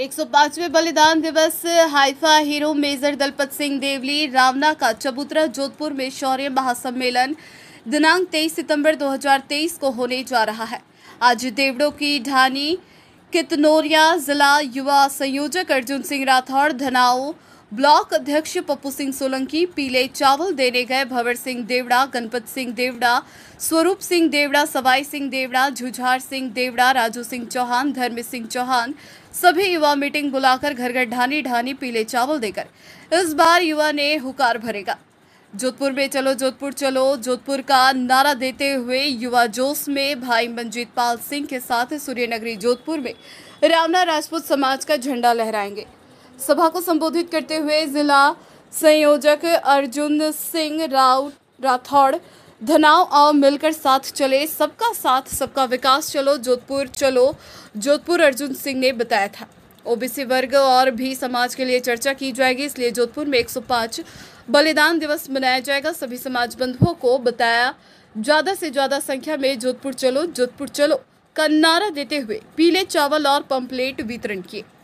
एक सौ पांचवें बलिदान दिवस Haifa hero major Dalpat Singh Devli Rawana का चबूतरा जोधपुर में शौर्य महासम्मेलन दिनांक 23 सितंबर 2023 को होने जा रहा है आज देवड़ों की ढानी कितनोरिया जिला युवा संयोजक अर्जुन सिंह राठौड़ धनाओ ब्लॉक अध्यक्ष पप्पू सिंह सोलंकी पीले चावल देने गए भवर सिंह देवड़ा गणपत सिंह देवड़ा स्वरूप सिंह देवड़ा सवाई सिंह देवड़ा झुझार सिंह देवड़ा राजू सिंह चौहान धर्म सिंह चौहान सभी युवा मीटिंग बुलाकर घर घर ढानी ढानी पीले चावल देकर इस बार युवा ने हुकार भरेगा जोधपुर में चलो जोधपुर चलो जोधपुर का नारा देते हुए युवा जोश में भाई मंजीत पाल सिंह के साथ सूर्यनगरी जोधपुर में रामना राजपूत समाज का झंडा लहराएंगे सभा को संबोधित करते हुए जिला संयोजक अर्जुन सिंह राव राठौड़ धनाव आओ मिलकर साथ चले सबका साथ सबका विकास चलो जोधपुर चलो जोधपुर अर्जुन सिंह ने बताया था ओबीसी वर्ग और भी समाज के लिए चर्चा की जाएगी इसलिए जोधपुर में 105 बलिदान दिवस मनाया जाएगा सभी समाज बंधुओं को बताया ज़्यादा से ज़्यादा संख्या में जोधपुर चलो जोधपुर चलो का नारा देते हुए पीले चावल और पंपलेट वितरण किए